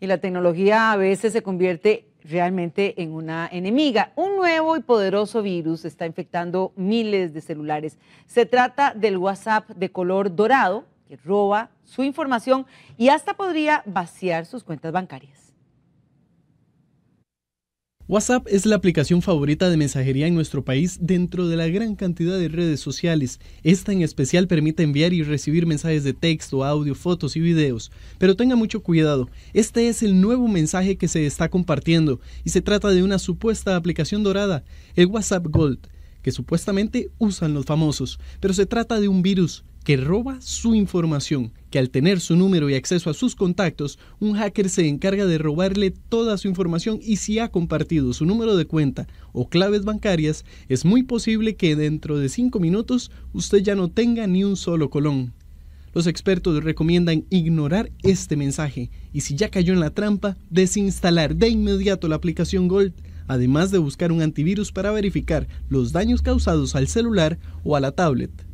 y la tecnología a veces se convierte realmente en una enemiga. Un nuevo y poderoso virus está infectando miles de celulares. Se trata del WhatsApp de color dorado que roba su información y hasta podría vaciar sus cuentas bancarias. WhatsApp es la aplicación favorita de mensajería en nuestro país dentro de la gran cantidad de redes sociales. Esta en especial permite enviar y recibir mensajes de texto, audio, fotos y videos. Pero tenga mucho cuidado, este es el nuevo mensaje que se está compartiendo y se trata de una supuesta aplicación dorada, el WhatsApp Gold que supuestamente usan los famosos, pero se trata de un virus, que roba su información, que al tener su número y acceso a sus contactos, un hacker se encarga de robarle toda su información y si ha compartido su número de cuenta o claves bancarias, es muy posible que dentro de 5 minutos usted ya no tenga ni un solo colón. Los expertos recomiendan ignorar este mensaje y si ya cayó en la trampa, desinstalar de inmediato la aplicación Gold, además de buscar un antivirus para verificar los daños causados al celular o a la tablet.